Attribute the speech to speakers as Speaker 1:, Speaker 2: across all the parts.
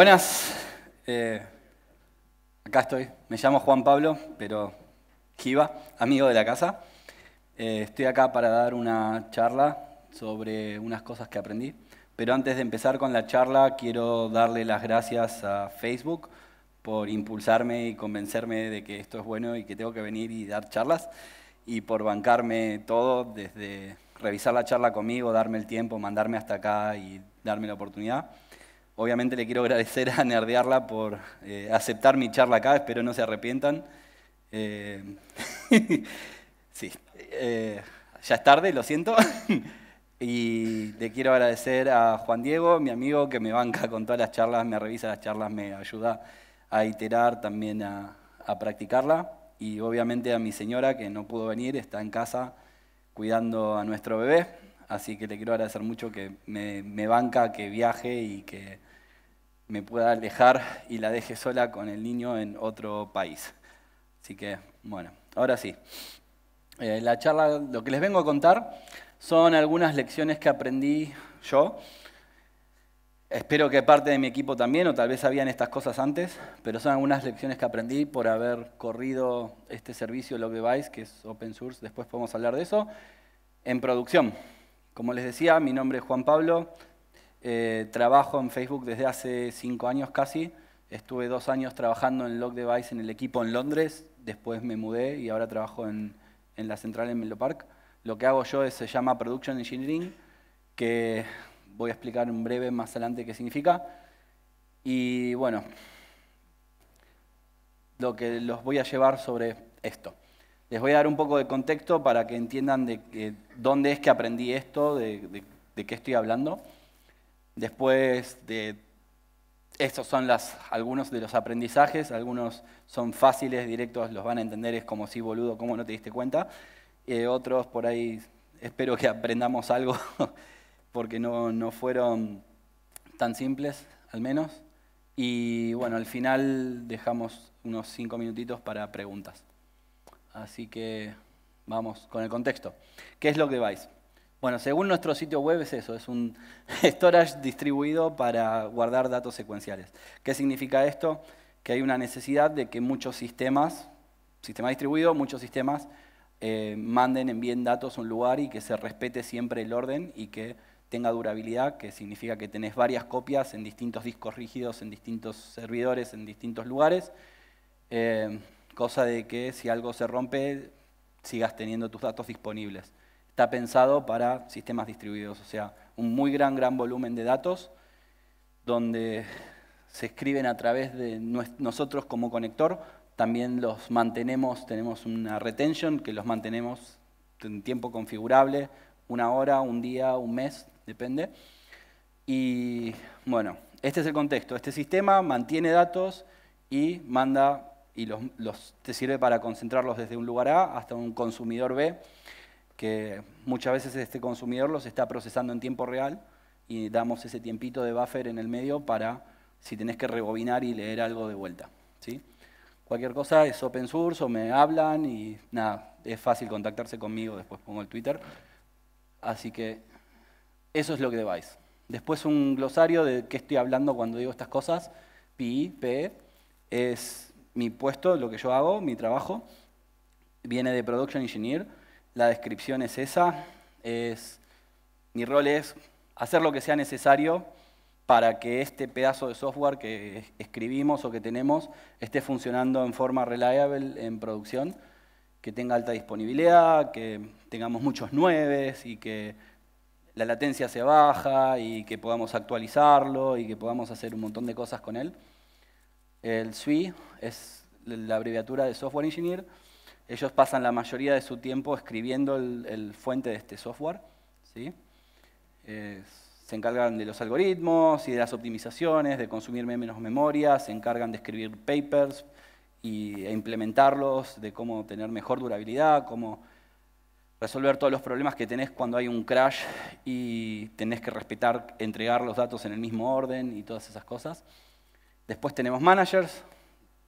Speaker 1: Buenas, eh, acá estoy. Me llamo Juan Pablo, pero Kiva, amigo de la casa. Eh, estoy acá para dar una charla sobre unas cosas que aprendí. Pero antes de empezar con la charla, quiero darle las gracias a Facebook por impulsarme y convencerme de que esto es bueno y que tengo que venir y dar charlas y por bancarme todo, desde revisar la charla conmigo, darme el tiempo, mandarme hasta acá y darme la oportunidad. Obviamente le quiero agradecer a Nerdearla por eh, aceptar mi charla acá, espero no se arrepientan. Eh, sí, eh, ya es tarde, lo siento. y le quiero agradecer a Juan Diego, mi amigo, que me banca con todas las charlas, me revisa las charlas, me ayuda a iterar, también a, practicarla. Y obviamente a mi señora, que no pudo venir, está en casa cuidando a nuestro bebé. Así que le quiero agradecer mucho que me banca, que viaje y que me pueda alejar y la deje sola con el niño en otro país. Así que, bueno, ahora sí. Eh, la charla, lo que les vengo a contar son algunas lecciones que aprendí yo. Espero que parte de mi equipo también, o tal vez sabían estas cosas antes, pero son algunas lecciones que aprendí por haber corrido este servicio Log Device, que es open source, después podemos hablar de eso, en producción. Como les decía, mi nombre es Juan Pablo, eh, trabajo en Facebook desde hace cinco años casi. Estuve dos años trabajando en Log Device en el equipo en Londres, después me mudé y ahora trabajo en, la central en Menlo Park. Lo que hago yo se llama Production Engineering, que voy a explicar en breve más adelante qué significa. Y bueno, lo que los voy a llevar sobre esto. Les voy a dar un poco de contexto para que entiendan de, dónde es que aprendí esto, de qué estoy hablando. Después de estos son algunos de los aprendizajes, algunos son fáciles, directos, los van a entender, es como si sí, boludo, ¿cómo no te diste cuenta? Eh, otros por ahí espero que aprendamos algo, porque no, no, fueron tan simples, al menos. Y bueno, al final dejamos unos cinco minutitos para preguntas. Así que vamos con el contexto. ¿Qué es lo que vais? Bueno, según nuestro sitio web es eso, es un storage distribuido para guardar datos secuenciales. ¿Qué significa esto? Que hay una necesidad de que muchos sistemas, sistema distribuido, muchos sistemas eh, manden, envíen datos a un lugar y que se respete siempre el orden y que tenga durabilidad, que significa que tenés varias copias en distintos discos rígidos, en distintos servidores, en distintos lugares, eh, cosa de que si algo se rompe, sigas teniendo tus datos disponibles está pensado para sistemas distribuidos, o sea, un muy gran, gran volumen de datos donde se escriben a través de nosotros como conector, también los mantenemos, tenemos una retention que los mantenemos en tiempo configurable, una hora, un día, un mes, depende. Y bueno, este es el contexto. Este sistema mantiene datos y manda y los, los te sirve para concentrarlos desde un lugar A hasta un consumidor B que muchas veces este consumidor los está procesando en tiempo real y damos ese tiempito de buffer en el medio para si tenés que rebobinar y leer algo de vuelta. ¿sí? Cualquier cosa es open source o me hablan y nada, es fácil contactarse conmigo, después pongo el Twitter. Así que eso es lo que debáis. Después un glosario de qué estoy hablando cuando digo estas cosas. PI, PE, es mi puesto, lo que yo hago, mi trabajo. Viene de Production Engineer la descripción es esa. mi rol es hacer lo que sea necesario para que este pedazo de software que escribimos o que tenemos esté funcionando en forma reliable en producción, que tenga alta disponibilidad, que tengamos muchos nueves y que la latencia se baja y que podamos actualizarlo y que podamos hacer un montón de cosas con él. El SWI es la abreviatura de Software Engineer ellos pasan la mayoría de su tiempo escribiendo el, fuente de este software. Eh, se encargan de los algoritmos y de las optimizaciones, de consumir menos memoria, se encargan de escribir papers y, e implementarlos, de cómo tener mejor durabilidad, cómo resolver todos los problemas que tenés cuando hay un crash y tenés que respetar, entregar los datos en el mismo orden y todas esas cosas. Después tenemos managers,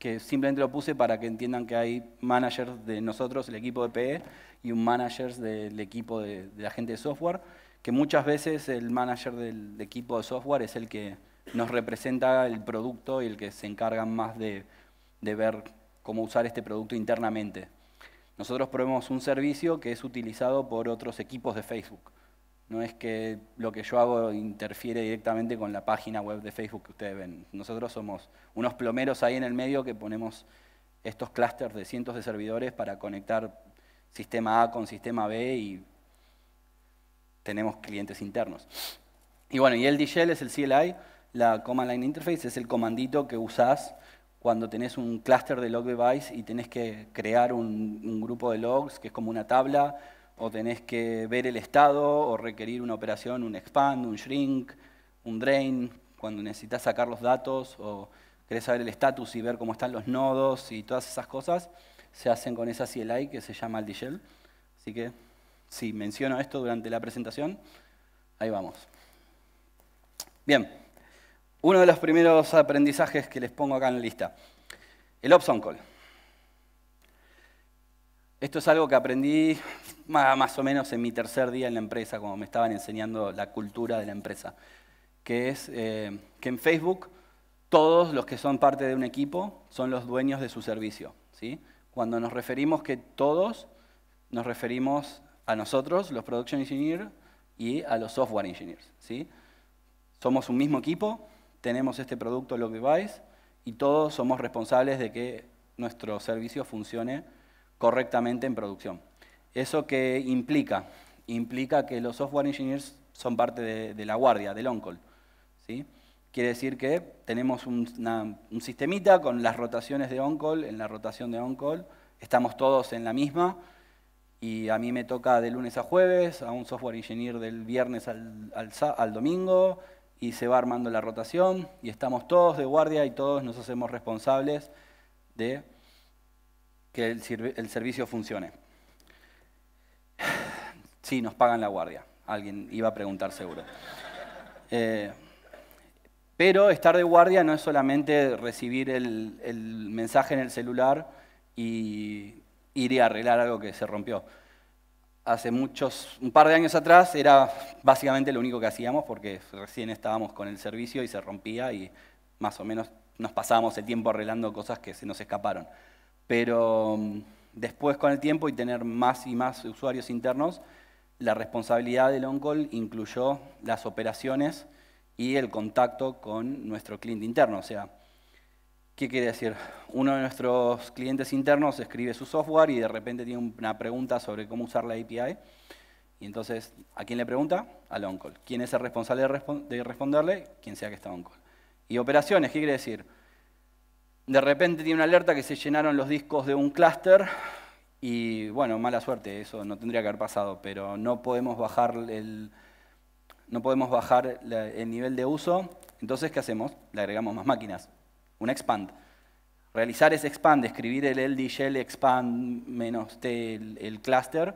Speaker 1: que simplemente lo puse para que entiendan que hay managers de nosotros, el equipo de PE, y un manager del equipo de, de, la gente de software, que muchas veces el manager del equipo de software es el que nos representa el producto y el que se encarga más de, de ver cómo usar este producto internamente. Nosotros proveemos un servicio que es utilizado por otros equipos de Facebook no es que lo que yo hago interfiere directamente con la página web de Facebook que ustedes ven. Nosotros somos unos plomeros ahí en el medio que ponemos estos clústeres de cientos de servidores para conectar sistema A con sistema B y tenemos clientes internos. Y bueno, y el DGL es el CLI, la Command Line Interface, es el comandito que usás cuando tenés un clúster de log device y tenés que crear un, un grupo de logs, que es como una tabla, o tenés que ver el estado o requerir una operación, un expand, un shrink, un drain, cuando necesitas sacar los datos o querés saber el estatus y ver cómo están los nodos y todas esas cosas, se hacen con esa CLI que se llama diesel, Así que si menciono esto durante la presentación, ahí vamos. Bien, uno de los primeros aprendizajes que les pongo acá en la lista, el option call. Esto es algo que aprendí más o menos en mi tercer día en la empresa, cuando me estaban enseñando la cultura de la empresa, que es eh, que en Facebook todos los que son parte de un equipo son los dueños de su servicio. ¿sí? Cuando nos referimos que todos, nos referimos a nosotros, los Production Engineers, y a los Software Engineers. Somos un mismo equipo, tenemos este producto Log Device, y todos somos responsables de que nuestro servicio funcione correctamente en producción. ¿Eso que implica? Implica que los software engineers son parte de, la guardia, del on-call. ¿sí? Quiere decir que tenemos un, sistemita con las rotaciones de on-call, en la rotación de on-call estamos todos en la misma, y a mí me toca de lunes a jueves, a un software engineer del viernes al, al, domingo, y se va armando la rotación, y estamos todos de guardia y todos nos hacemos responsables de que el, el servicio funcione. Sí, nos pagan la guardia. Alguien iba a preguntar seguro. Eh, pero estar de guardia no es solamente recibir el, el, mensaje en el celular y ir a arreglar algo que se rompió. Hace muchos, un par de años atrás era básicamente lo único que hacíamos porque recién estábamos con el servicio y se rompía y más o menos nos pasábamos el tiempo arreglando cosas que se nos escaparon pero mm, después con el tiempo y tener más y más usuarios internos, la responsabilidad del on-call incluyó las operaciones y el contacto con nuestro cliente interno. O sea, ¿qué quiere decir? Uno de nuestros clientes internos escribe su software y de repente tiene una pregunta sobre cómo usar la API. Y entonces, ¿a quién le pregunta? Al on-call. ¿Quién es el responsable de, responderle? Quien sea que está on-call. Y operaciones, ¿qué quiere decir? de repente tiene una alerta que se llenaron los discos de un clúster y bueno, mala suerte, eso no tendría que haber pasado, pero no podemos bajar el, no podemos bajar el nivel de uso. Entonces, ¿qué hacemos? Le agregamos más máquinas, un expand. Realizar ese expand, escribir el LDGL expand menos T, el, clúster cluster,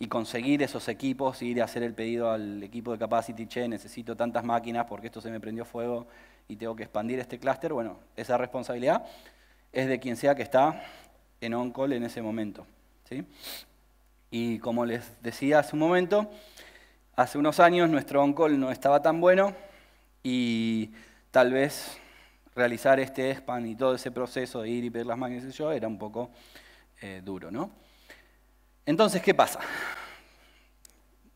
Speaker 1: y conseguir esos equipos, ir a hacer el pedido al equipo de capacity, che, necesito tantas máquinas porque esto se me prendió fuego y tengo que expandir este clúster, bueno, esa responsabilidad es de quien sea que está en on-call en ese momento. ¿sí? Y como les decía hace un momento, hace unos años nuestro on-call no estaba tan bueno y tal vez realizar este spam y todo ese proceso de ir y pedir las máquinas y yo era un poco eh, duro. ¿no? Entonces, ¿qué pasa?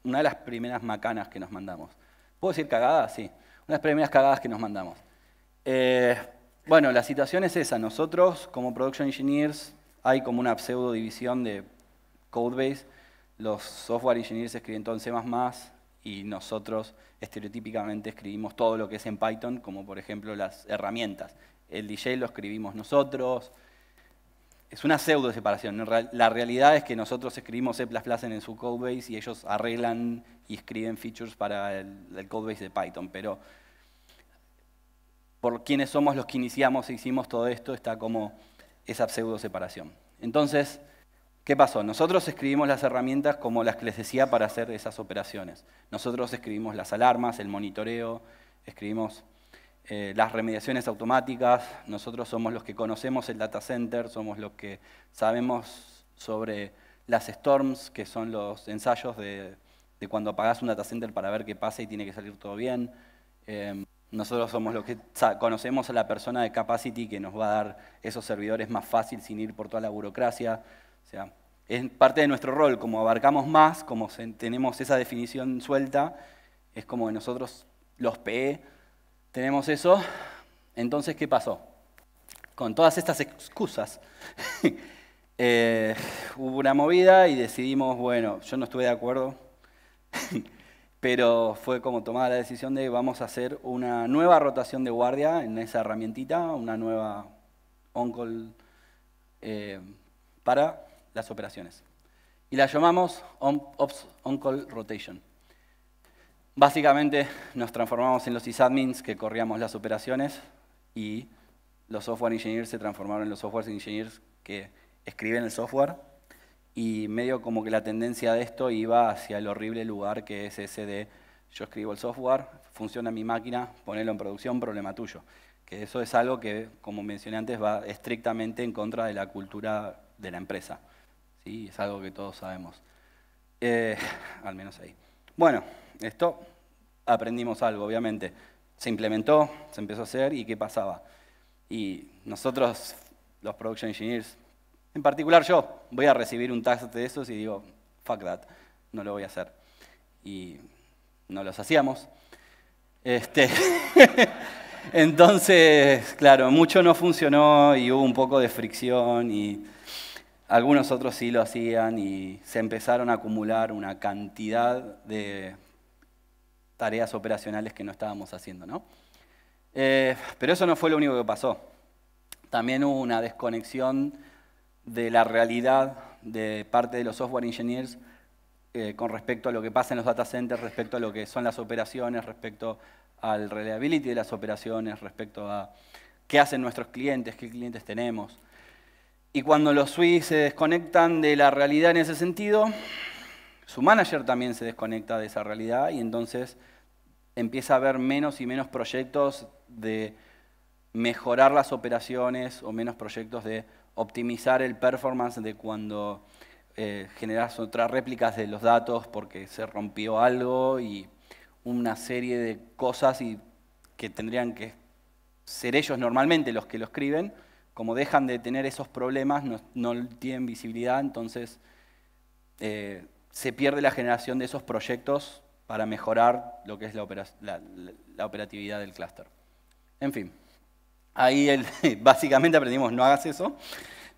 Speaker 1: Una de las primeras macanas que nos mandamos. ¿Puedo decir cagada? Sí. Unas primeras cagadas que nos mandamos. Eh, bueno, la situación es esa. Nosotros, como Production Engineers, hay como una pseudo división de Codebase. Los software engineers escriben todo en C++ y nosotros estereotípicamente escribimos todo lo que es en Python, como por ejemplo las herramientas. El DJ lo escribimos nosotros, es una pseudo separación. La realidad es que nosotros escribimos C++ en su codebase y ellos arreglan y escriben features para el, el codebase de Python, pero por quienes somos los que iniciamos e hicimos todo esto está como esa pseudo separación. Entonces, ¿qué pasó? Nosotros escribimos las herramientas como las que les decía para hacer esas operaciones. Nosotros escribimos las alarmas, el monitoreo, escribimos eh, las remediaciones automáticas, nosotros somos los que conocemos el data center, somos los que sabemos sobre las storms, que son los ensayos de, cuando apagás un data center para ver qué pasa y tiene que salir todo bien. Em, nosotros somos los que conocemos a la persona de capacity que nos va a dar esos servidores más fácil sin ir por toda la burocracia. O sea, es parte de nuestro rol, como abarcamos más, como tenemos esa definición suelta, es como nosotros, los PE, tenemos eso. Entonces, ¿qué pasó? Con todas estas excusas, eh, hubo una movida y decidimos, bueno, yo no estuve de acuerdo, pero fue como tomada la decisión de vamos a hacer una nueva rotación de guardia en esa herramientita, una nueva on-call eh, para las operaciones. Y la llamamos on-call rotation. Básicamente nos transformamos en los sysadmins que corríamos las operaciones y los software engineers se transformaron en los software engineers que escriben el software y medio como que la tendencia de esto iba hacia el horrible lugar que es ese de yo escribo el software, funciona mi máquina, ponelo en producción, problema tuyo. Que eso es algo que, como mencioné antes, va estrictamente en contra de la cultura de la empresa. ¿Sí? Es algo que todos sabemos. Eh, al menos ahí. Bueno. Esto aprendimos algo, obviamente. Se implementó, se empezó a hacer y qué pasaba. Y nosotros, los production engineers, en particular yo, voy a recibir un tax de esos y digo, fuck that, no lo voy a hacer. Y no los hacíamos. Este, Entonces, claro, mucho no funcionó y hubo un poco de fricción y algunos otros sí lo hacían y se empezaron a acumular una cantidad de tareas operacionales que no estábamos haciendo. ¿no? Eh, pero eso no fue lo único que pasó. También hubo una desconexión de la realidad de parte de los software engineers eh, con respecto a lo que pasa en los data centers, respecto a lo que son las operaciones, respecto al reliability de las operaciones, respecto a qué hacen nuestros clientes, qué clientes tenemos. Y cuando los SWIFT se desconectan de la realidad en ese sentido, su manager también se desconecta de esa realidad y entonces empieza a haber menos y menos proyectos de mejorar las operaciones o menos proyectos de optimizar el performance de cuando eh, generas otras réplicas de los datos porque se rompió algo y una serie de cosas y que tendrían que ser ellos normalmente los que lo escriben, como dejan de tener esos problemas, no, tienen visibilidad, entonces eh, se pierde la generación de esos proyectos para mejorar lo que es la, operatividad del clúster. En fin, ahí básicamente aprendimos no hagas eso,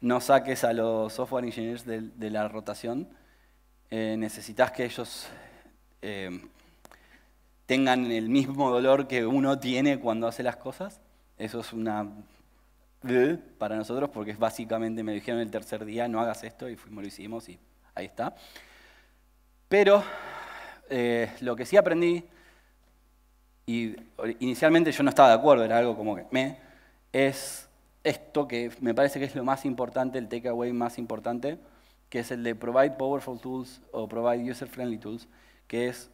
Speaker 1: no saques a los software engineers de, la rotación, eh, necesitas que ellos eh, tengan el mismo dolor que uno tiene cuando hace las cosas. Eso es una eh, para nosotros porque es básicamente me dijeron el tercer día no hagas esto y fuimos lo hicimos y ahí está. Pero eh, lo que sí aprendí, y inicialmente yo no estaba de acuerdo, era algo como que me, es esto que me parece que es lo más importante, el takeaway más importante, que es el de provide powerful tools o provide user-friendly tools, que es,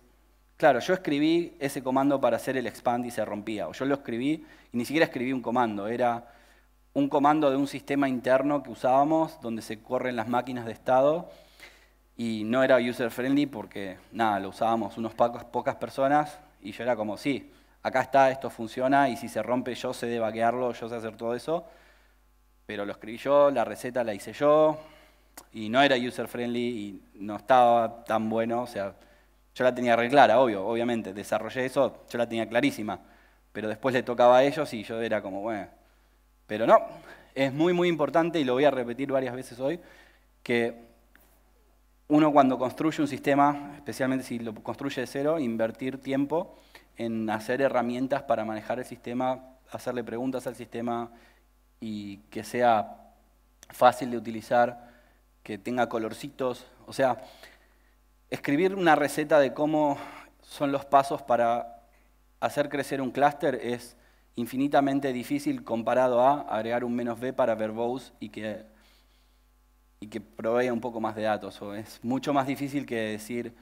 Speaker 1: claro, yo escribí ese comando para hacer el expand y se rompía, o yo lo escribí y ni siquiera escribí un comando, era un comando de un sistema interno que usábamos donde se corren las máquinas de estado y no era user friendly porque nada, lo usábamos unos pocos, pocas personas y yo era como, sí, acá está, esto funciona y si se rompe yo sé debaquearlo, yo sé hacer todo eso, pero lo escribí yo, la receta la hice yo y no era user friendly y no estaba tan bueno, o sea, yo la tenía re clara, obvio, obviamente, desarrollé eso, yo la tenía clarísima, pero después le tocaba a ellos y yo era como, bueno, pero no, es muy muy importante y lo voy a repetir varias veces hoy, que uno cuando construye un sistema, especialmente si lo construye de cero, invertir tiempo en hacer herramientas para manejar el sistema, hacerle preguntas al sistema y que sea fácil de utilizar, que tenga colorcitos. O sea, escribir una receta de cómo son los pasos para hacer crecer un clúster es infinitamente difícil comparado a agregar un menos B para verbose y que y que provea un poco más de datos. O es mucho más difícil que decir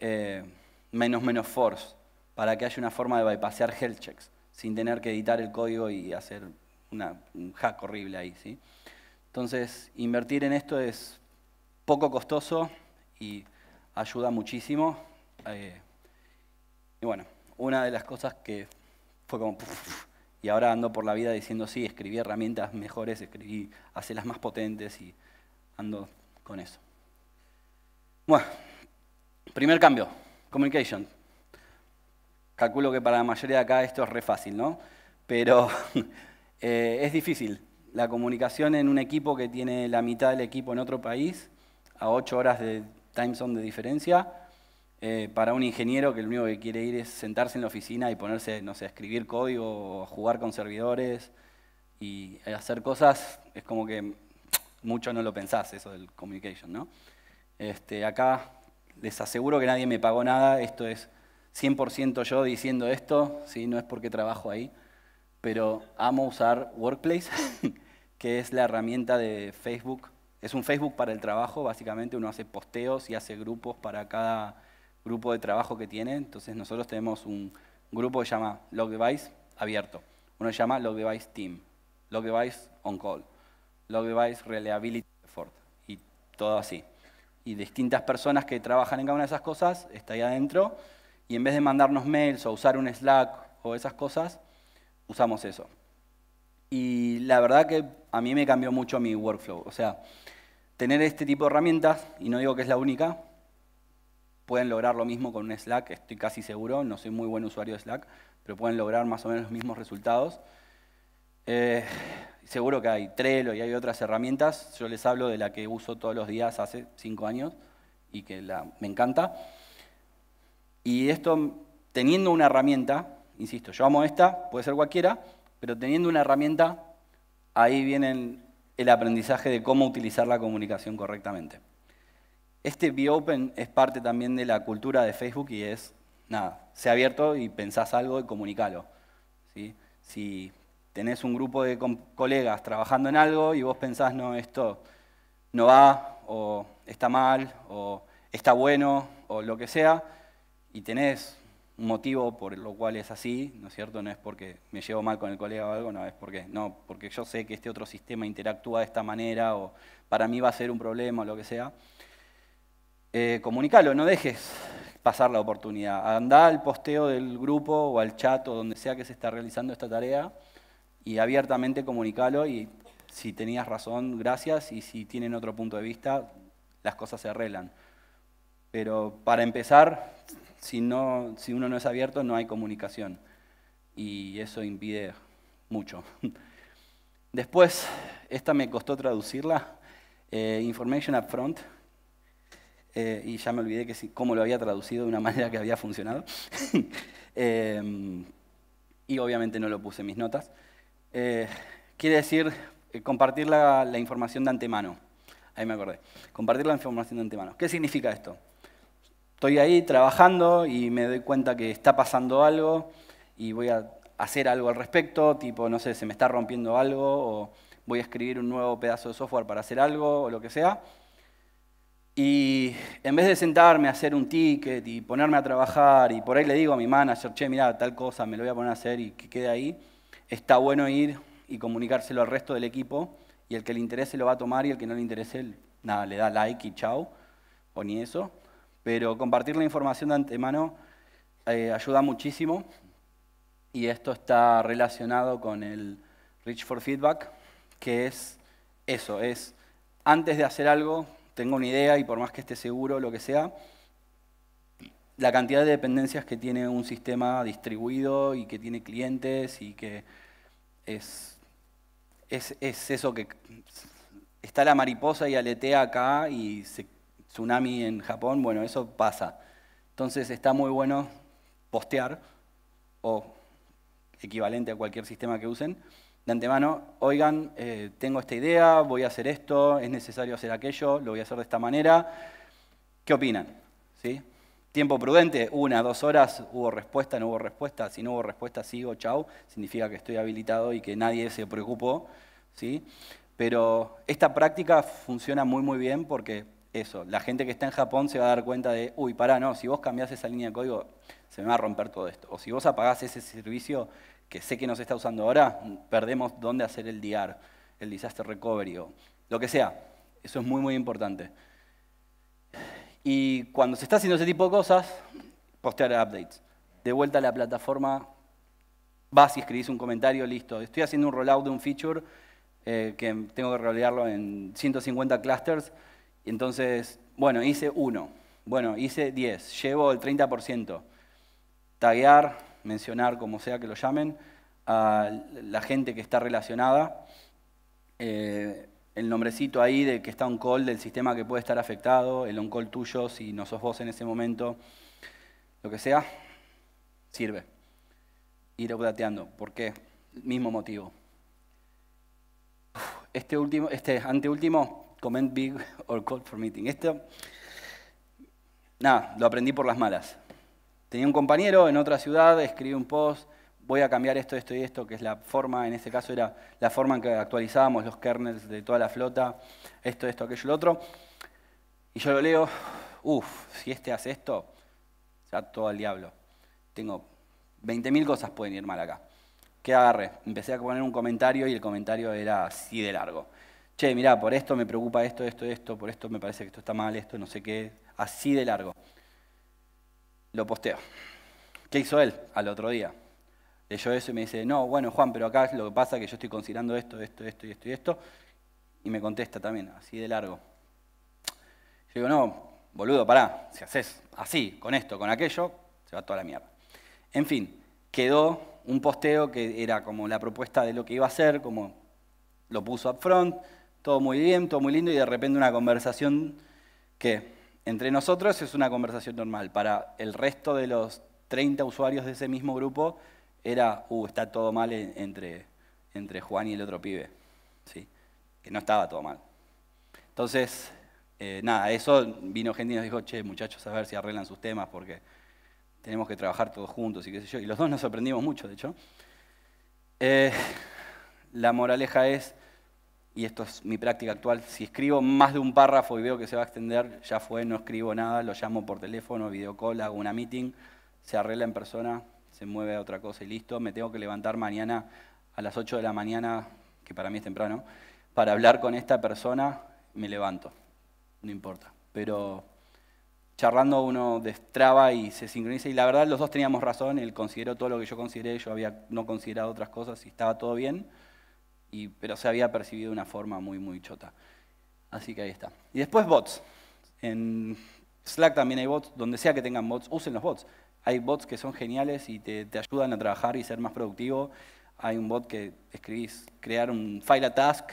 Speaker 1: eh, menos menos force para que haya una forma de bypassear health checks sin tener que editar el código y hacer un hack horrible ahí. ¿sí? Entonces, invertir en esto es poco costoso y ayuda muchísimo. Eh, y bueno, una de las cosas que fue como... y ahora ando por la vida diciendo, sí, escribí herramientas mejores, escribí, las más potentes y ando con eso. Bueno, primer cambio, communication. Calculo que para la mayoría de acá esto es re fácil, ¿no? Pero eh, es difícil. La comunicación en un equipo que tiene la mitad del equipo en otro país, a ocho horas de time zone de diferencia, eh, para un ingeniero que lo único que quiere ir es sentarse en la oficina y ponerse, no sé, escribir código jugar con servidores y hacer cosas, es como que mucho no lo pensás, eso del communication, ¿no? Este, acá les aseguro que nadie me pagó nada, esto es 100% yo diciendo esto, ¿sí? no es porque trabajo ahí, pero amo usar Workplace, que es la herramienta de Facebook. Es un Facebook para el trabajo, básicamente uno hace posteos y hace grupos para cada grupo de trabajo que tiene. Entonces nosotros tenemos un grupo que se llama Log abierto, uno se llama Log Device Team, que Device On Call. Log Device, Reliability Effort, y todo así. Y distintas personas que trabajan en cada una de esas cosas está ahí adentro, y en vez de mandarnos mails o usar un Slack o esas cosas, usamos eso. Y la verdad que a mí me cambió mucho mi workflow. O sea, tener este tipo de herramientas, y no digo que es la única, pueden lograr lo mismo con un Slack, estoy casi seguro, no soy muy buen usuario de Slack, pero pueden lograr más o menos los mismos resultados. Eh, seguro que hay Trello y hay otras herramientas. Yo les hablo de la que uso todos los días hace cinco años y que me encanta. Y esto, teniendo una herramienta, insisto, yo amo esta, puede ser cualquiera, pero teniendo una herramienta, ahí viene el, aprendizaje de cómo utilizar la comunicación correctamente. Este Be Open es parte también de la cultura de Facebook y es, nada, sea abierto y pensás algo y comunícalo. ¿sí? Si tenés un grupo de colegas trabajando en algo y vos pensás, no, esto no va, o está mal, o está bueno, o lo que sea, y tenés un motivo por lo cual es así, ¿no es cierto? No es porque me llevo mal con el colega o algo, no, es porque, no, porque yo sé que este otro sistema interactúa de esta manera, o para mí va a ser un problema, o lo que sea. Eh, comunicalo, no dejes pasar la oportunidad. Andá al posteo del grupo o al chat o donde sea que se está realizando esta tarea y abiertamente comunicalo y si tenías razón, gracias, y si tienen otro punto de vista, las cosas se arreglan. Pero para empezar, si, no, si uno no es abierto, no hay comunicación, y eso impide mucho. Después, esta me costó traducirla, eh, Information Upfront, eh, y ya me olvidé que cómo lo había traducido de una manera que había funcionado. Em, y obviamente no lo puse en mis notas. Eh, quiere decir eh, compartir la, información de antemano. Ahí me acordé. Compartir la información de antemano. ¿Qué significa esto? Estoy ahí trabajando y me doy cuenta que está pasando algo y voy a hacer algo al respecto, tipo, no sé, se me está rompiendo algo o voy a escribir un nuevo pedazo de software para hacer algo o lo que sea. Y en vez de sentarme a hacer un ticket y ponerme a trabajar, y por ahí le digo a mi manager, che, mira, tal cosa, me lo voy a poner a hacer y que quede ahí, está bueno ir y comunicárselo al resto del equipo y el que le interese lo va a tomar y el que no le interese, nada, le da like y chao, o ni eso. Pero compartir la información de antemano eh, ayuda muchísimo y esto está relacionado con el Reach for Feedback, que es eso, es antes de hacer algo, tengo una idea y por más que esté seguro, lo que sea, la cantidad de dependencias que tiene un sistema distribuido y que tiene clientes y que es, es, eso que está la mariposa y aletea acá y tsunami en Japón, bueno, eso pasa. Entonces está muy bueno postear o equivalente a cualquier sistema que usen, de antemano, oigan, eh, tengo esta idea, voy a hacer esto, es necesario hacer aquello, lo voy a hacer de esta manera, ¿qué opinan? ¿Sí? Tiempo prudente, una, dos horas, hubo respuesta, no hubo respuesta, si no hubo respuesta, sigo, chau, significa que estoy habilitado y que nadie se preocupó, ¿sí? Pero esta práctica funciona muy, muy bien porque eso, la gente que está en Japón se va a dar cuenta de, uy, pará, no, si vos cambiás esa línea de código, se me va a romper todo esto. O si vos apagás ese servicio que sé que nos está usando ahora, perdemos dónde hacer el DR, el disaster recovery lo que sea. Eso es muy, muy importante. Y cuando se está haciendo ese tipo de cosas, postear updates. De vuelta a la plataforma, vas y escribís un comentario, listo. Estoy haciendo un rollout de un feature eh, que tengo que rolearlo en 150 clusters. Entonces, bueno, hice uno. Bueno, hice 10. Llevo el 30%. Taguear, mencionar, como sea que lo llamen, a la gente que está relacionada. Eh, el nombrecito ahí de que está on call del sistema que puede estar afectado, el on call tuyo, si no sos vos en ese momento, lo que sea, sirve. Ir updateando. ¿Por qué? Mismo motivo. Este último, este anteúltimo, comment big or call for meeting. Esto, nada, lo aprendí por las malas. Tenía un compañero en otra ciudad, escribí un post, voy a cambiar esto, esto y esto, que es la forma, en este caso era la forma en que actualizábamos los kernels de toda la flota, esto, esto, aquello, lo otro. Y yo lo leo, uff, si este hace esto, ya todo al diablo. Tengo 20.000 cosas pueden ir mal acá. ¿Qué agarre? Empecé a poner un comentario y el comentario era así de largo. Che, mirá, por esto me preocupa esto, esto, esto, por esto me parece que esto está mal, esto, no sé qué, así de largo. Lo posteo. ¿Qué hizo él al otro día? leyó eso y me dice, no, bueno, Juan, pero acá lo que pasa es que yo estoy considerando esto, esto, esto y esto y esto. Y me contesta también, así de largo. Yo digo, no, boludo, pará, si haces así, con esto, con aquello, se va toda la mierda. En fin, quedó un posteo que era como la propuesta de lo que iba a hacer, como lo puso up front, todo muy bien, todo muy lindo, y de repente una conversación que entre nosotros es una conversación normal. Para el resto de los 30 usuarios de ese mismo grupo, era, uh, está todo mal entre, entre Juan y el otro pibe. ¿sí? Que no estaba todo mal. Entonces, eh, nada, eso vino gente y nos dijo, che, muchachos, a ver si arreglan sus temas porque tenemos que trabajar todos juntos y qué sé yo. Y los dos nos sorprendimos mucho, de hecho. Eh, la moraleja es, y esto es mi práctica actual, si escribo más de un párrafo y veo que se va a extender, ya fue, no escribo nada, lo llamo por teléfono, videocall, hago una meeting, se arregla en persona, se mueve a otra cosa y listo, me tengo que levantar mañana a las 8 de la mañana, que para mí es temprano, para hablar con esta persona, me levanto, no importa. Pero charlando uno destraba y se sincroniza y la verdad los dos teníamos razón, él consideró todo lo que yo consideré, yo había no considerado otras cosas y estaba todo bien, y, pero se había percibido de una forma muy, muy chota. Así que ahí está. Y después bots. En Slack también hay bots, donde sea que tengan bots, usen los bots. Hay bots que son geniales y te, ayudan a trabajar y ser más productivo. Hay un bot que escribís, crear un file a task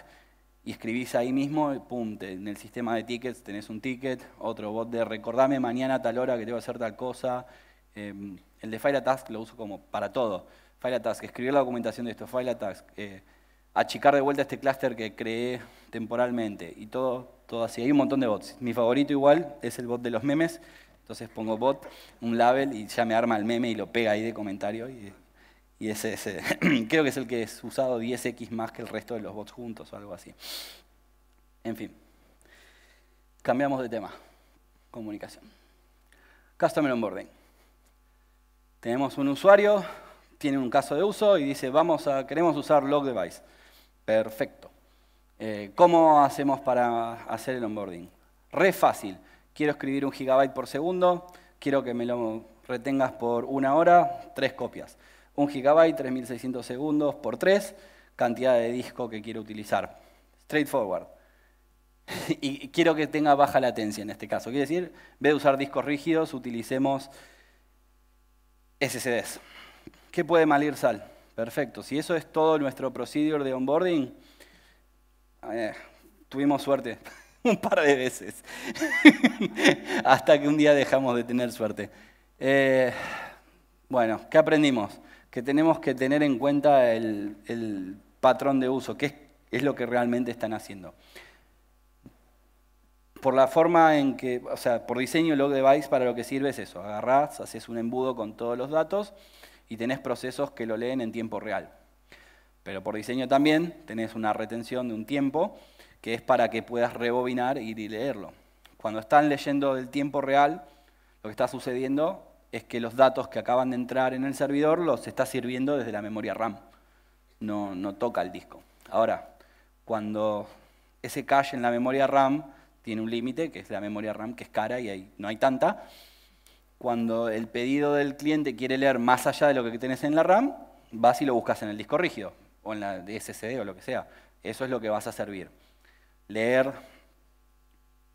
Speaker 1: y escribís ahí mismo, y pum, en el sistema de tickets tenés un ticket, otro bot de recordarme mañana a tal hora que te que hacer tal cosa. Em, el de file a task lo uso como para todo. File a task, escribir la documentación de esto, file a task, eh, achicar de vuelta este clúster que creé temporalmente y todo, todo así. Hay un montón de bots. Mi favorito igual es el bot de los memes, entonces pongo bot, un label y ya me arma el meme y lo pega ahí de comentario. Y, ese, creo que es el que es usado 10x más que el resto de los bots juntos o algo así. En fin, cambiamos de tema. Comunicación. Customer onboarding. Tenemos un usuario, tiene un caso de uso y dice, vamos a, queremos usar log device. Perfecto. Eh, ¿Cómo hacemos para hacer el onboarding? Re fácil quiero escribir un gigabyte por segundo, quiero que me lo retengas por una hora, tres copias. Un gigabyte, 3600 segundos por tres, cantidad de disco que quiero utilizar. Straightforward. y quiero que tenga baja latencia en este caso. Quiere decir, en vez usar discos rígidos, utilicemos SSDs. ¿Qué puede mal ir sal? Perfecto. Si eso es todo nuestro procedure de onboarding, eh, tuvimos suerte. un par de veces, hasta que un día dejamos de tener suerte. Eh, bueno, ¿qué aprendimos? Que tenemos que tener en cuenta el, patrón de uso, qué es, lo que realmente están haciendo. Por la forma en que, o sea, por diseño log device para lo que sirve es eso, agarrás, haces un embudo con todos los datos y tenés procesos que lo leen en tiempo real. Pero por diseño también tenés una retención de un tiempo que es para que puedas rebobinar y leerlo. Cuando están leyendo del tiempo real, lo que está sucediendo es que los datos que acaban de entrar en el servidor los está sirviendo desde la memoria RAM. No, toca el disco. Ahora, cuando ese cache en la memoria RAM tiene un límite, que es la memoria RAM, que es cara y hay, no hay tanta, cuando el pedido del cliente quiere leer más allá de lo que tenés en la RAM, vas y lo buscas en el disco rígido, o en la SSD o lo que sea. Eso es lo que vas a servir leer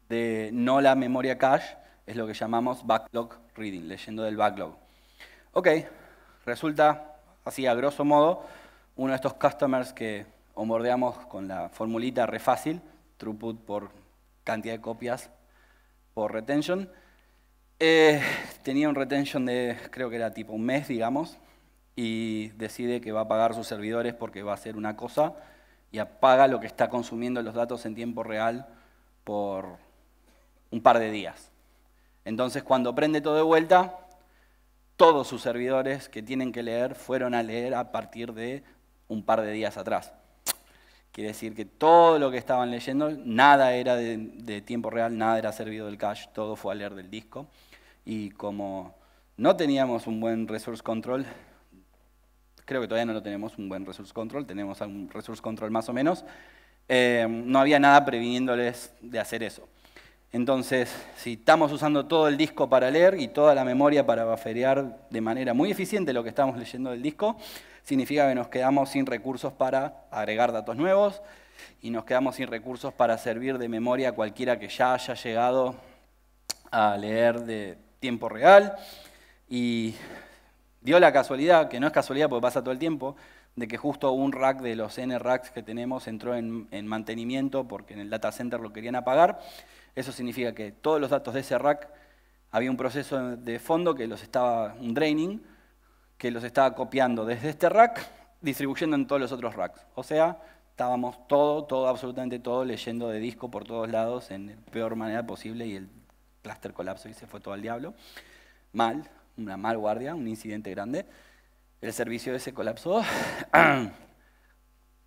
Speaker 1: de no la memoria cache, es lo que llamamos backlog reading, leyendo del backlog. Ok, resulta así a grosso modo, uno de estos customers que onboardeamos con la formulita re throughput por cantidad de copias por retention, eh, tenía un retention de, creo que era tipo un mes, digamos, y decide que va a pagar sus servidores porque va a hacer una cosa y apaga lo que está consumiendo los datos en tiempo real por un par de días. Entonces cuando prende todo de vuelta, todos sus servidores que tienen que leer fueron a leer a partir de un par de días atrás. Quiere decir que todo lo que estaban leyendo, nada era de, tiempo real, nada era servido del cache, todo fue a leer del disco. Y como no teníamos un buen resource control, creo que todavía no lo tenemos un buen resource control, tenemos un resource control más o menos. Eh, no había nada previniéndoles de hacer eso. Entonces, si estamos usando todo el disco para leer y toda la memoria para baferear de manera muy eficiente lo que estamos leyendo del disco, significa que nos quedamos sin recursos para agregar datos nuevos y nos quedamos sin recursos para servir de memoria a cualquiera que ya haya llegado a leer de tiempo real. Y Dio la casualidad, que no es casualidad porque pasa todo el tiempo, de que justo un rack de los N racks que tenemos entró en, mantenimiento porque en el data center lo querían apagar. Eso significa que todos los datos de ese rack había un proceso de fondo que los estaba, un draining, que los estaba copiando desde este rack, distribuyendo en todos los otros racks. O sea, estábamos todo, todo, absolutamente todo leyendo de disco por todos lados en la peor manera posible y el cluster colapso y se fue todo al diablo. Mal, una mal guardia, un incidente grande. El servicio ese colapsó.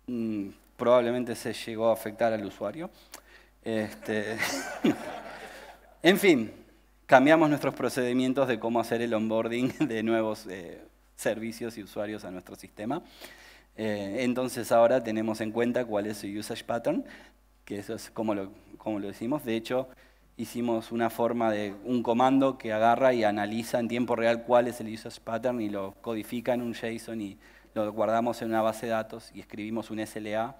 Speaker 1: Mm, probablemente se llegó a afectar al usuario. Este, en fin, cambiamos nuestros procedimientos de cómo hacer el onboarding de nuevos eh, servicios y usuarios a nuestro sistema. Eh, entonces ahora tenemos en cuenta cuál es el usage pattern, que eso es como lo, como lo decimos. De hecho, hicimos una forma de un comando que agarra y analiza en tiempo real cuál es el usage pattern y lo codifica en un JSON y lo guardamos en una base de datos y escribimos un SLA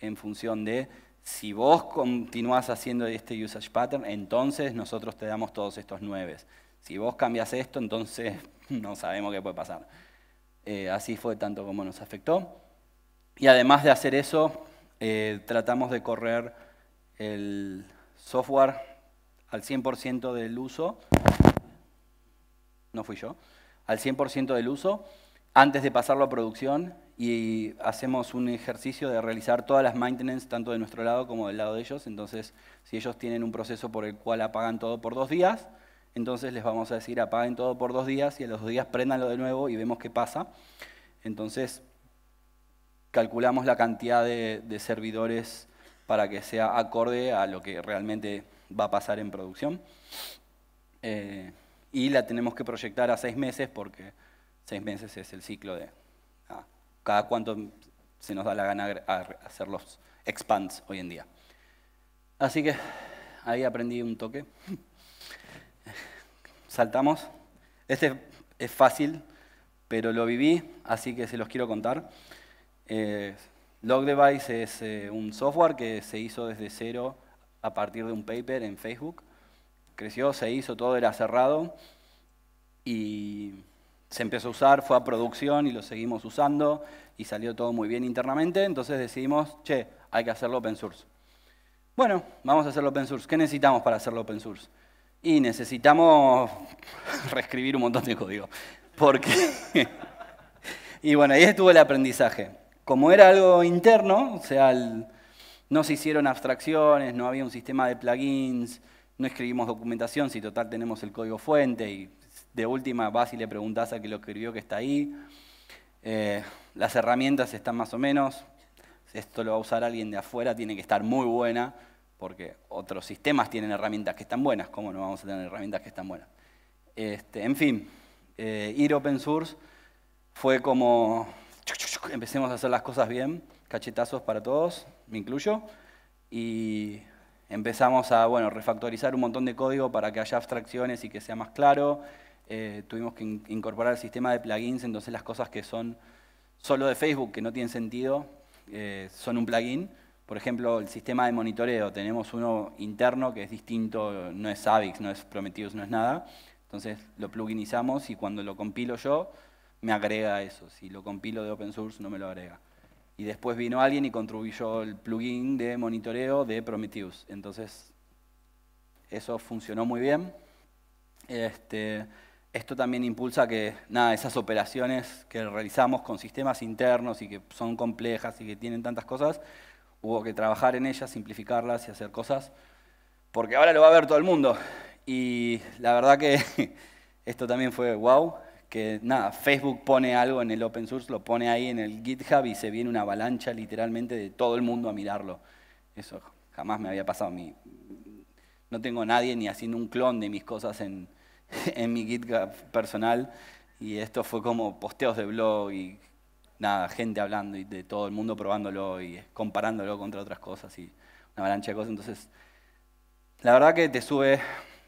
Speaker 1: en función de si vos continuás haciendo este usage pattern, entonces nosotros te damos todos estos nueve. Si vos cambias esto, entonces no sabemos qué puede pasar. Eh, así fue tanto como nos afectó. Y además de hacer eso, eh, tratamos de correr el software al 100% del uso, no fui yo, al 100% del uso antes de pasarlo a producción y hacemos un ejercicio de realizar todas las maintenance, tanto de nuestro lado como del lado de ellos. Entonces, si ellos tienen un proceso por el cual apagan todo por dos días, entonces les vamos a decir apaguen todo por dos días y a los dos días préndanlo de nuevo y vemos qué pasa. Entonces, calculamos la cantidad de, de servidores para que sea acorde a lo que realmente va a pasar en producción. Eh, y la tenemos que proyectar a seis meses porque seis meses es el ciclo de ah, cada cuánto se nos da la gana hacer los expands hoy en día. Así que ahí aprendí un toque. Saltamos. Este es fácil, pero lo viví, así que se los quiero contar. Eh, Log Device es eh, un software que se hizo desde cero a partir de un paper en Facebook. Creció, se hizo, todo era cerrado y se empezó a usar, fue a producción y lo seguimos usando y salió todo muy bien internamente. Entonces decidimos, che, hay que hacerlo open source. Bueno, vamos a hacerlo open source. ¿Qué necesitamos para hacerlo open source? Y necesitamos reescribir un montón de código. Porque. y bueno, ahí estuvo el aprendizaje. Como era algo interno, o sea, el, no se hicieron abstracciones, no había un sistema de plugins, no escribimos documentación, si total tenemos el código fuente y de última vas y le preguntás a que lo escribió que está ahí. Eh, las herramientas están más o menos, esto lo va a usar alguien de afuera, tiene que estar muy buena, porque otros sistemas tienen herramientas que están buenas, ¿cómo no vamos a tener herramientas que están buenas? Este, en fin, eh, ir open source fue como, empecemos a hacer las cosas bien, cachetazos para todos, me incluyo, y empezamos a bueno, refactorizar un montón de código para que haya abstracciones y que sea más claro. Eh, tuvimos que incorporar el sistema de plugins, entonces las cosas que son solo de Facebook, que no tienen sentido, eh, son un plugin. Por ejemplo, el sistema de monitoreo, tenemos uno interno que es distinto, no es Avix, no es Prometheus, no es nada. Entonces lo pluginizamos y cuando lo compilo yo, me agrega eso. Si lo compilo de open source, no me lo agrega. Y después vino alguien y contribuyó el plugin de monitoreo de Prometheus. Entonces, eso funcionó muy bien. Este, esto también impulsa que nada, esas operaciones que realizamos con sistemas internos y que son complejas y que tienen tantas cosas, hubo que trabajar en ellas, simplificarlas y hacer cosas, porque ahora lo va a ver todo el mundo. Y la verdad que esto también fue wow que nada, Facebook pone algo en el open source, lo pone ahí en el GitHub y se viene una avalancha literalmente de todo el mundo a mirarlo. Eso jamás me había pasado. a mí. no tengo nadie ni haciendo un clon de mis cosas en, en mi GitHub personal. Y esto fue como posteos de blog y nada, gente hablando y de todo el mundo probándolo y comparándolo contra otras cosas y una avalancha de cosas. Entonces, la verdad que te sube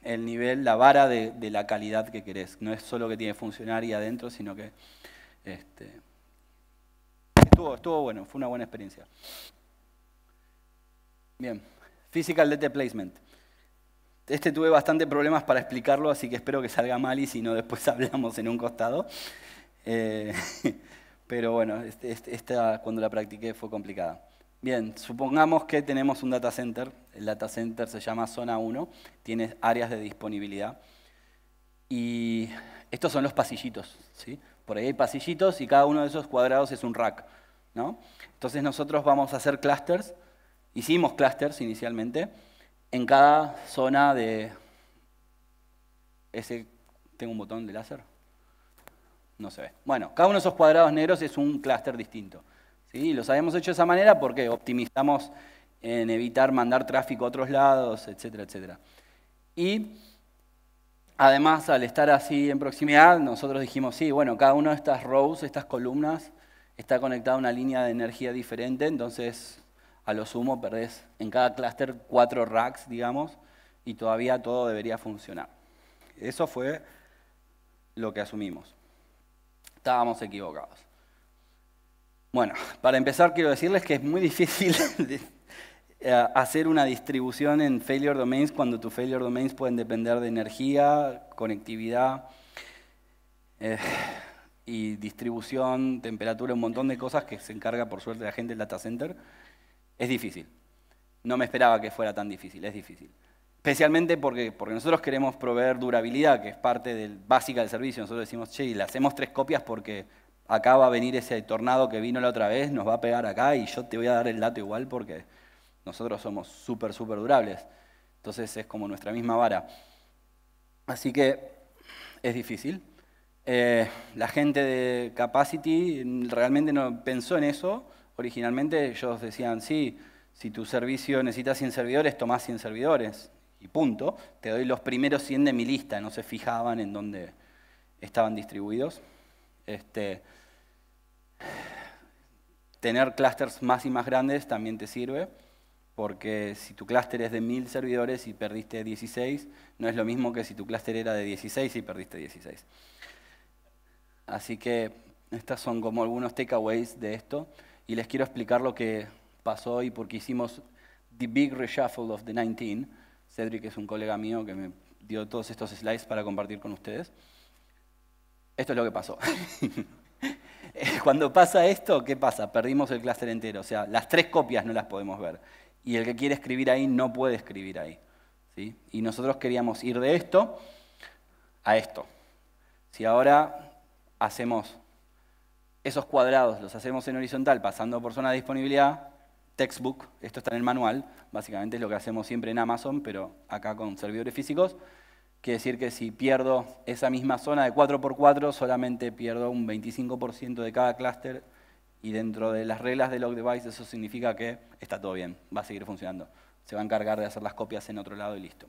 Speaker 1: el nivel, la vara de, la calidad que querés. No es solo que tiene que funcionar y adentro, sino que este, estuvo, estuvo bueno, fue una buena experiencia. Bien, Physical Data Placement. Este tuve bastante problemas para explicarlo, así que espero que salga mal y si no, después hablamos en un costado. Eh, pero bueno, este, este, esta cuando la practiqué fue complicada. Bien, supongamos que tenemos un data center. El data center se llama zona 1, tiene áreas de disponibilidad. Y estos son los pasillitos. ¿sí? Por ahí hay pasillitos y cada uno de esos cuadrados es un rack. ¿no? Entonces nosotros vamos a hacer clusters. Hicimos clusters inicialmente en cada zona de... Ese... ¿Tengo un botón de láser? No se ve. Bueno, cada uno de esos cuadrados negros es un clúster distinto. ¿Sí? Los habíamos hecho de esa manera porque optimizamos en evitar mandar tráfico a otros lados, etcétera, etcétera. Y además, al estar así en proximidad, nosotros dijimos, sí, bueno, cada uno de estas rows, estas columnas, está conectada a una línea de energía diferente, entonces a lo sumo perdés en cada clúster cuatro racks, digamos, y todavía todo debería funcionar. Eso fue lo que asumimos. Estábamos equivocados. Bueno, para empezar quiero decirles que es muy difícil eh, hacer una distribución en failure domains cuando tus failure domains pueden depender de energía, conectividad eh, y distribución, temperatura, un montón de cosas que se encarga por suerte la gente del data center. Es difícil. No me esperaba que fuera tan difícil, es difícil. Especialmente porque, porque nosotros queremos proveer durabilidad, que es parte del, básica del servicio. Nosotros decimos, che, y le hacemos tres copias porque acá va a venir ese tornado que vino la otra vez, nos va a pegar acá y yo te voy a dar el dato igual porque nosotros somos súper, súper durables. Entonces es como nuestra misma vara. Así que es difícil. Eh, la gente de Capacity realmente no pensó en eso. Originalmente ellos decían, sí, si tu servicio necesita 100 servidores, tomás 100 servidores y punto. Te doy los primeros 100 de mi lista. No se fijaban en dónde estaban distribuidos. Este, Tener clusters más y más grandes también te sirve, porque si tu clúster es de mil servidores y perdiste 16, no es lo mismo que si tu clúster era de 16 y perdiste 16. Así que estas son como algunos takeaways de esto, y les quiero explicar lo que pasó y porque qué hicimos The Big Reshuffle of the 19. Cedric es un colega mío que me dio todos estos slides para compartir con ustedes. Esto es lo que pasó. Cuando pasa esto, ¿qué pasa? Perdimos el clúster entero. O sea, las tres copias no las podemos ver. Y el que quiere escribir ahí no puede escribir ahí. Y nosotros queríamos ir de esto a esto. Si ahora hacemos esos cuadrados, los hacemos en horizontal pasando por zona de disponibilidad, textbook, esto está en el manual, básicamente es lo que hacemos siempre en Amazon, pero acá con servidores físicos, Quiere decir que si pierdo esa misma zona de 4x4, solamente pierdo un 25% de cada clúster y dentro de las reglas de log device eso significa que está todo bien, va a seguir funcionando. Se va a encargar de hacer las copias en otro lado y listo.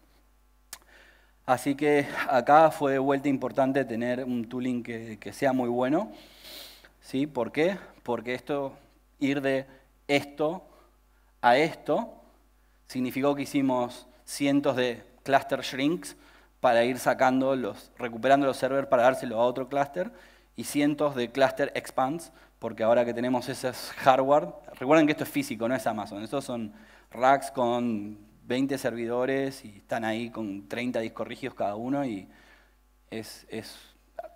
Speaker 1: Así que acá fue de vuelta importante tener un tooling que, que sea muy bueno. ¿Sí? ¿Por qué? Porque esto, ir de esto a esto, significó que hicimos cientos de cluster shrinks para ir sacando los, recuperando los servers para dárselo a otro clúster y cientos de cluster expands, porque ahora que tenemos ese hardware, recuerden que esto es físico, no es Amazon, estos son racks con 20 servidores y están ahí con 30 discos rígidos cada uno y es, es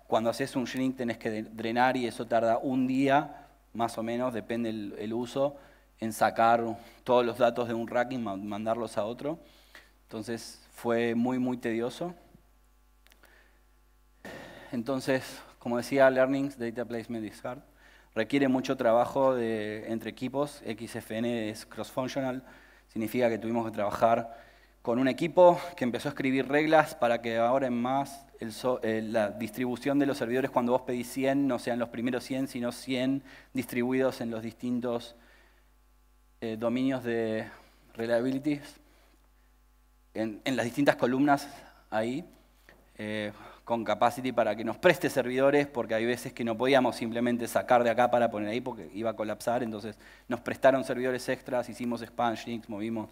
Speaker 1: cuando haces un shrink tenés que drenar y eso tarda un día, más o menos, depende el, el uso, en sacar todos los datos de un rack y mandarlos a otro. Entonces fue muy, muy tedioso. Entonces, como decía, learnings, Data Placement is hard. Requiere mucho trabajo de, entre equipos. XFN es cross-functional. Significa que tuvimos que trabajar con un equipo que empezó a escribir reglas para que ahora en más eh, la distribución de los servidores cuando vos pedís 100 no sean los primeros 100, sino 100 distribuidos en los distintos eh, dominios de reliabilities en, las distintas columnas ahí, eh, con capacity para que nos preste servidores, porque hay veces que no podíamos simplemente sacar de acá para poner ahí porque iba a colapsar, entonces nos prestaron servidores extras, hicimos expansion, movimos.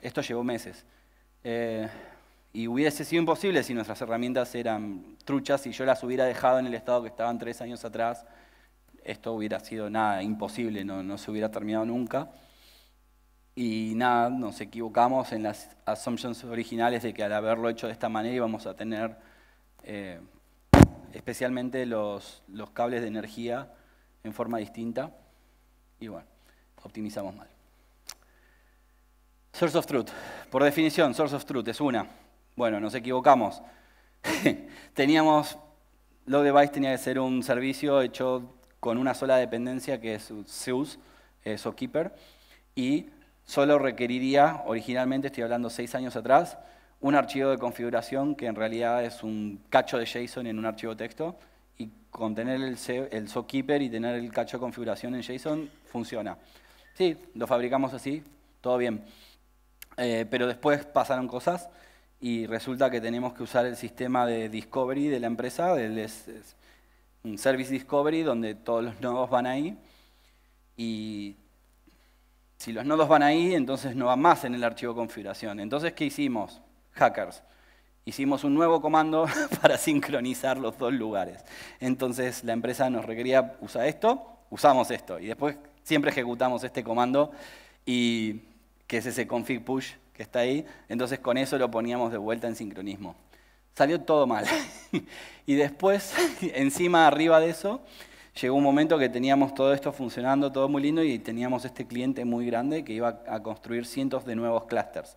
Speaker 1: Esto llevó meses. Eh, y hubiese sido imposible si nuestras herramientas eran truchas y yo las hubiera dejado en el estado que estaban tres años atrás. Esto hubiera sido nada, imposible, no, no se hubiera terminado nunca. Y nada, nos equivocamos en las assumptions originales de que al haberlo hecho de esta manera íbamos a tener eh, especialmente los, los cables de energía en forma distinta. Y bueno, optimizamos mal. Source of Truth. Por definición, Source of Truth es una. Bueno, nos equivocamos. Teníamos, de Device tenía que ser un servicio hecho con una sola dependencia que es Zeus, eso Keeper, y solo requeriría, originalmente estoy hablando seis años atrás, un archivo de configuración que en realidad es un cacho de JSON en un archivo texto y con tener el, el y tener el cacho de configuración en JSON funciona. Sí, lo fabricamos así, todo bien. Eh, pero después pasaron cosas y resulta que tenemos que usar el sistema de discovery de la empresa, del un service discovery donde todos los nodos van ahí y si los nodos van ahí, entonces no va más en el archivo configuración. Entonces, ¿qué hicimos? Hackers. Hicimos un nuevo comando para sincronizar los dos lugares. Entonces, la empresa nos requería, usar esto, usamos esto. Y después siempre ejecutamos este comando, y que es ese config push que está ahí. Entonces, con eso lo poníamos de vuelta en sincronismo. Salió todo mal. y después, encima, arriba de eso, llegó un momento que teníamos todo esto funcionando, todo muy lindo, y teníamos este cliente muy grande que iba a construir cientos de nuevos clusters.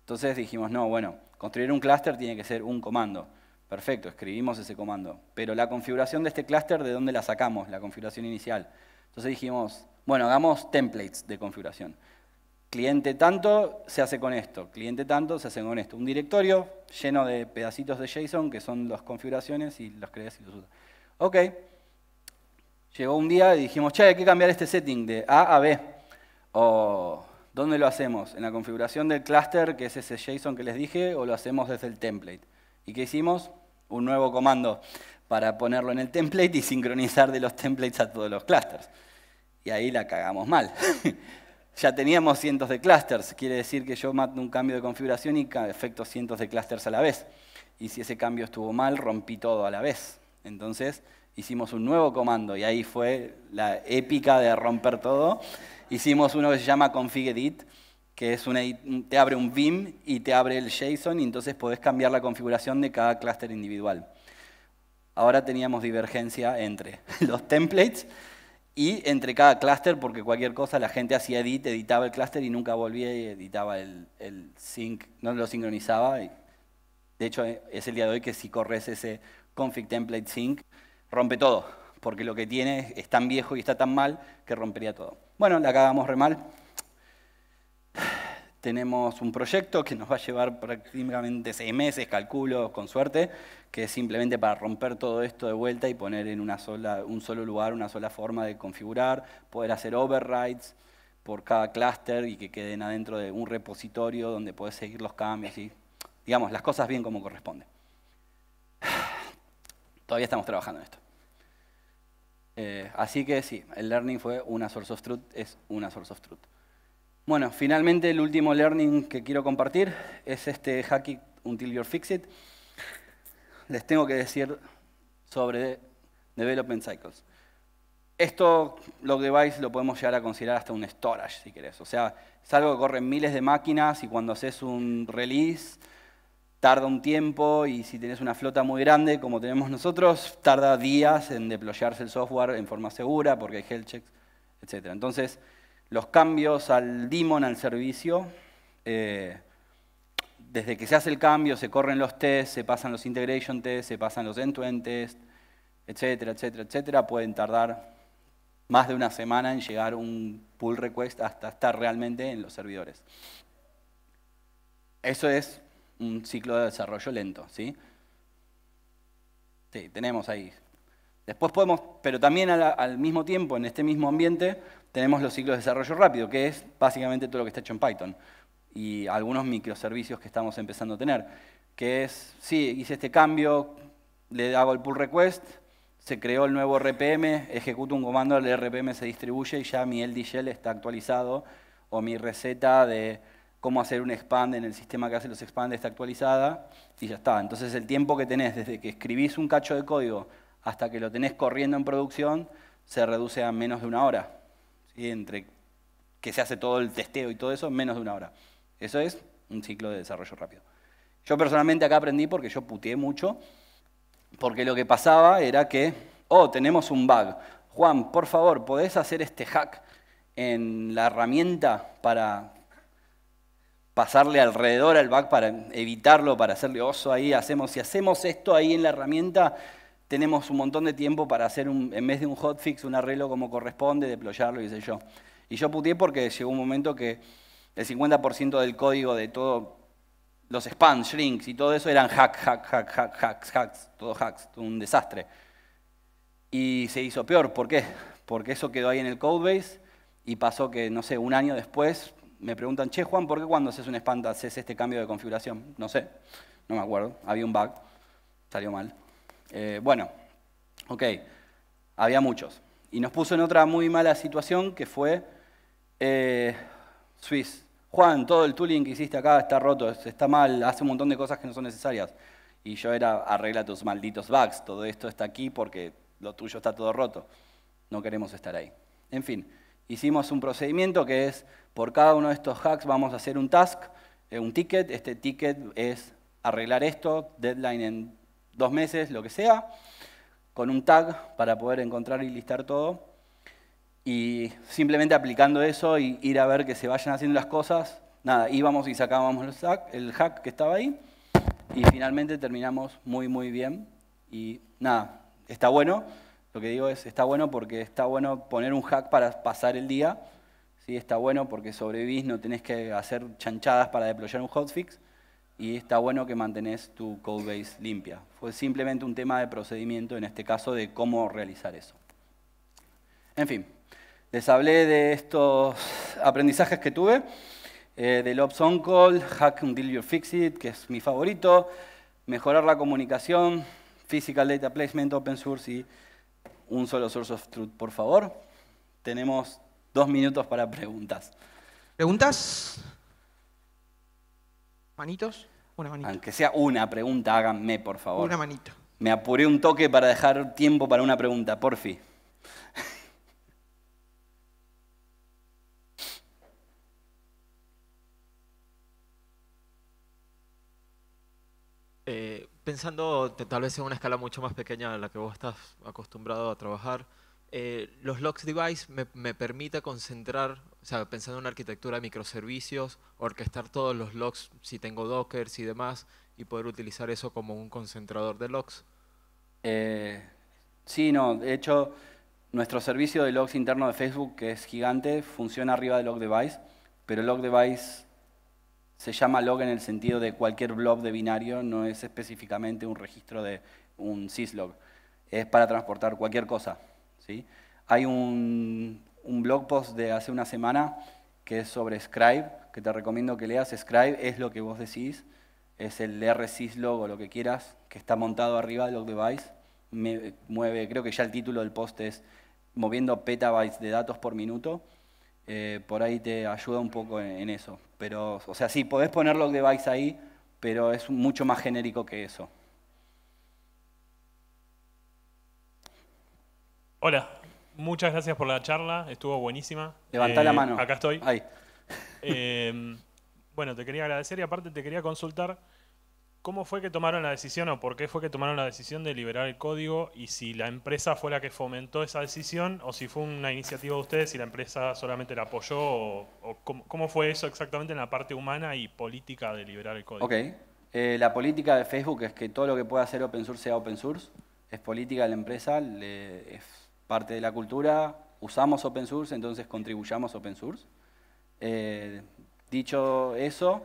Speaker 1: Entonces dijimos, no, bueno, construir un clúster tiene que ser un comando. Perfecto, escribimos ese comando. Pero la configuración de este clúster, ¿de dónde la sacamos? La configuración inicial. Entonces dijimos, bueno, hagamos templates de configuración. Cliente tanto se hace con esto, cliente tanto se hace con esto. Un directorio lleno de pedacitos de JSON que son las configuraciones y los creas y los usas. Ok, Llegó un día y dijimos, che, hay que cambiar este setting de A a B. O, ¿dónde lo hacemos? ¿En la configuración del cluster, que es ese JSON que les dije, o lo hacemos desde el template? ¿Y qué hicimos? Un nuevo comando para ponerlo en el template y sincronizar de los templates a todos los clusters. Y ahí la cagamos mal. ya teníamos cientos de clusters, quiere decir que yo mato un cambio de configuración y efecto cientos de clusters a la vez. Y si ese cambio estuvo mal, rompí todo a la vez. Entonces, hicimos un nuevo comando y ahí fue la épica de romper todo. Hicimos uno que se llama config edit, que es una, te abre un Vim y te abre el JSON y entonces podés cambiar la configuración de cada clúster individual. Ahora teníamos divergencia entre los templates y entre cada clúster, porque cualquier cosa la gente hacía edit, editaba el clúster y nunca volvía y editaba el, el sync, no lo sincronizaba. De hecho, eh, es el día de hoy que si corres ese config template sync, rompe todo, porque lo que tiene es tan viejo y está tan mal que rompería todo. Bueno, la cagamos re mal. Tenemos un proyecto que nos va a llevar prácticamente seis meses, calculo con suerte, que es simplemente para romper todo esto de vuelta y poner en una sola, un solo lugar, una sola forma de configurar, poder hacer overrides por cada clúster y que queden adentro de un repositorio donde podés seguir los cambios y, digamos, las cosas bien como corresponde. Todavía estamos trabajando en esto. Eh, así que sí, el learning fue una source of truth, es una source of truth. Bueno, finalmente el último learning que quiero compartir es este hack until you fix it. Les tengo que decir sobre development cycles. Esto, log device, lo podemos llegar a considerar hasta un storage, si querés. O sea, es algo que corren miles de máquinas y cuando haces un release tarda un tiempo y si tenés una flota muy grande como tenemos nosotros, tarda días en deployarse el software en forma segura porque hay health checks, etc. Entonces, los cambios al daemon, al servicio, eh, desde que se hace el cambio, se corren los tests, se pasan los integration tests, se pasan los end-to-end tests, etcétera, etcétera, etcétera, pueden tardar más de una semana en llegar un pull request hasta estar realmente en los servidores. Eso es un ciclo de desarrollo lento, ¿sí? tenemos ahí. Después podemos, pero también al, mismo tiempo, en este mismo ambiente, tenemos los ciclos de desarrollo rápido, que es básicamente todo lo que está hecho en Python y algunos microservicios que estamos empezando a tener, que es, sí, hice este cambio, le hago el pull request, se creó el nuevo RPM, ejecuto un comando, el RPM se distribuye y ya mi LDGL está actualizado, o mi receta de cómo hacer un expand en el sistema que hace los expandes está actualizada y ya está. Entonces el tiempo que tenés desde que escribís un cacho de código hasta que lo tenés corriendo en producción se reduce a menos de una hora. ¿Sí? Entre que se hace todo el testeo y todo eso, menos de una hora. Eso es un ciclo de desarrollo rápido. Yo personalmente acá aprendí porque yo puteé mucho, porque lo que pasaba era que, oh, tenemos un bug. Juan, por favor, ¿podés hacer este hack en la herramienta para pasarle alrededor al back para evitarlo, para hacerle oso ahí. Hacemos, si hacemos esto ahí en la herramienta, tenemos un montón de tiempo para hacer, un, en vez de un hotfix, un arreglo como corresponde, deployarlo y sé yo. Y yo pude porque llegó un momento que el 50% del código de todo, los spans, shrinks y todo eso eran hack, hacks, hack, hack, hacks, hacks, todo hacks, un desastre. Y se hizo peor, ¿por qué? Porque eso quedó ahí en el codebase y pasó que, no sé, un año después me preguntan, che Juan, ¿por qué cuando haces un espanta haces este cambio de configuración? No sé, no me acuerdo, había un bug, salió mal. Eh, bueno, ok, había muchos. Y nos puso en otra muy mala situación que fue eh, Swiss. Juan, todo el tooling que hiciste acá está roto, está mal, hace un montón de cosas que no son necesarias. Y yo era, arregla tus malditos bugs, todo esto está aquí porque lo tuyo está todo roto. No queremos estar ahí. En fin, hicimos un procedimiento que es, por cada uno de estos hacks vamos a hacer un task, eh, un ticket. Este ticket es arreglar esto, deadline en dos meses, lo que sea, con un tag para poder encontrar y listar todo. Y simplemente aplicando eso y ir a ver que se vayan haciendo las cosas, nada, íbamos y sacábamos el hack, el hack que estaba ahí y finalmente terminamos muy, muy bien. Y nada, está bueno. Lo que digo es, está bueno porque está bueno poner un hack para pasar el día, ¿sí? está bueno porque sobrevivís, no tenés que hacer chanchadas para deployar un hotfix, y está bueno que mantenés tu codebase limpia. Fue simplemente un tema de procedimiento, en este caso, de cómo realizar eso. En fin, les hablé de estos aprendizajes que tuve, eh, del Ops On Call, Hack Until You Fix It, que es mi favorito, mejorar la comunicación, Physical Data Placement, Open Source y un solo source of truth, por favor. Tenemos dos minutos para preguntas. ¿Preguntas? ¿Manitos? Una manita. Aunque sea una pregunta, háganme, por favor. Una manita. Me apuré un toque para dejar tiempo para una pregunta, fin. pensando tal vez en una escala mucho más pequeña a la que vos estás acostumbrado a trabajar, eh, los logs Device me, permite concentrar, o sea, pensando en una arquitectura de microservicios, orquestar todos los logs, si tengo dockers y demás, y poder utilizar eso como un concentrador de logs. Eh, sí, no, de hecho, nuestro servicio de logs interno de Facebook, que es gigante, funciona arriba de Log Device, pero Log Device se llama log en el sentido de cualquier blob de binario, no es específicamente un registro de un syslog. Es para transportar cualquier cosa. ¿sí? Hay un, blog post de hace una semana que es sobre Scribe, que te recomiendo que leas. Scribe es lo que vos decís, es el R-Syslog o lo que quieras, que está montado arriba del log device. mueve, creo que ya el título del post es moviendo petabytes de datos por minuto. Eh, por ahí te ayuda un poco en eso. Pero, o sea, sí, podés poner los device ahí, pero es mucho más genérico que eso. Hola, muchas gracias por la charla, estuvo buenísima. Levanta eh, la mano. Acá estoy. Ahí. Eh, bueno, te quería agradecer y aparte te quería consultar. ¿Cómo fue que tomaron la decisión o por qué fue que tomaron la decisión de liberar el código y si la empresa fue la que fomentó esa decisión o si fue una iniciativa de ustedes y la empresa solamente la apoyó o, cómo, fue eso exactamente en la parte humana y política de liberar el código? Ok, eh, la política de Facebook es que todo lo que pueda hacer open source sea open source, es política de la empresa, es parte de la cultura, usamos open source, entonces contribuyamos open source. Eh, dicho eso,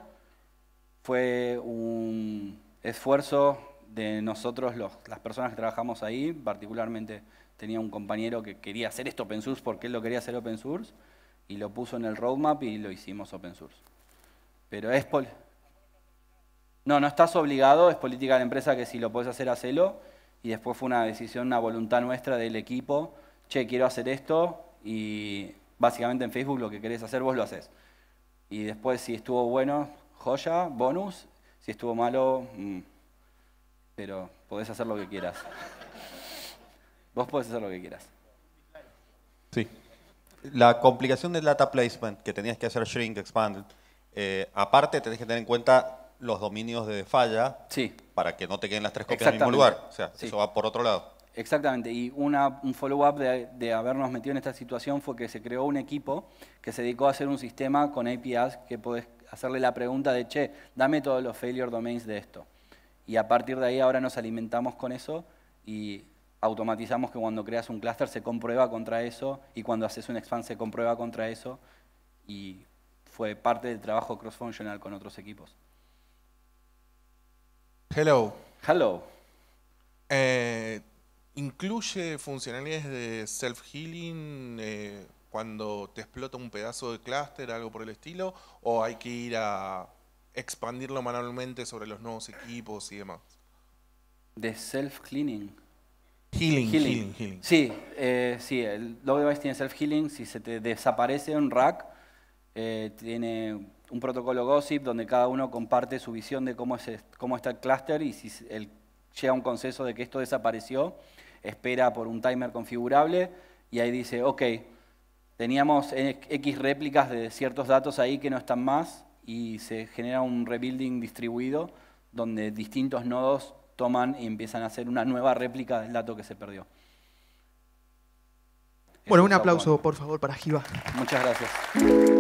Speaker 1: fue un esfuerzo de nosotros, las personas que trabajamos ahí, particularmente tenía un compañero que quería hacer esto open source porque él lo quería hacer open source y lo puso en el roadmap y lo hicimos open source. Pero es... no, no estás obligado, es política de la empresa que si lo podés hacer, hacelo. Y después fue una decisión, una voluntad nuestra del equipo, che, quiero hacer esto y básicamente en Facebook lo que querés hacer vos lo haces. Y después si estuvo bueno, joya, bonus. Si estuvo malo, mm. pero podés hacer lo que quieras. Vos podés hacer lo que quieras. Sí. La complicación del data placement, que tenías que hacer shrink, expand, eh, aparte tenés que tener en cuenta los dominios de falla sí. para que no te queden las tres copias en el mismo lugar. O sea, eso va por otro lado. Exactamente, y una, un follow-up de, de, habernos metido en esta situación fue que se creó un equipo que se dedicó a hacer un sistema con APIs que podés hacerle la pregunta de, che, dame todos los failure domains de esto. Y a partir de ahí ahora nos alimentamos con eso y automatizamos que cuando creas un cluster se comprueba contra eso y cuando haces un expand se comprueba contra eso y fue parte del trabajo cross-functional con otros equipos. Hello. Hello. Eh, ¿Incluye funcionalidades de self-healing? Eh cuando te explota un pedazo de clúster, algo por el estilo, o hay que ir a expandirlo manualmente sobre los nuevos equipos y demás? De self-cleaning. Healing, healing, Sí, eh, sí, el Log tiene self-healing. Si se te desaparece un rack, eh, tiene un protocolo gossip donde cada uno comparte su visión de cómo, es, cómo está el clúster y si él llega a un consenso de que esto desapareció, espera por un timer configurable y ahí dice, ok, Teníamos eh, X réplicas de ciertos datos ahí que no están más y se genera un rebuilding distribuido donde distintos nodos toman y empiezan a hacer una nueva réplica del dato que se perdió. Bueno, un aplauso por favor para Jiva. Muchas gracias.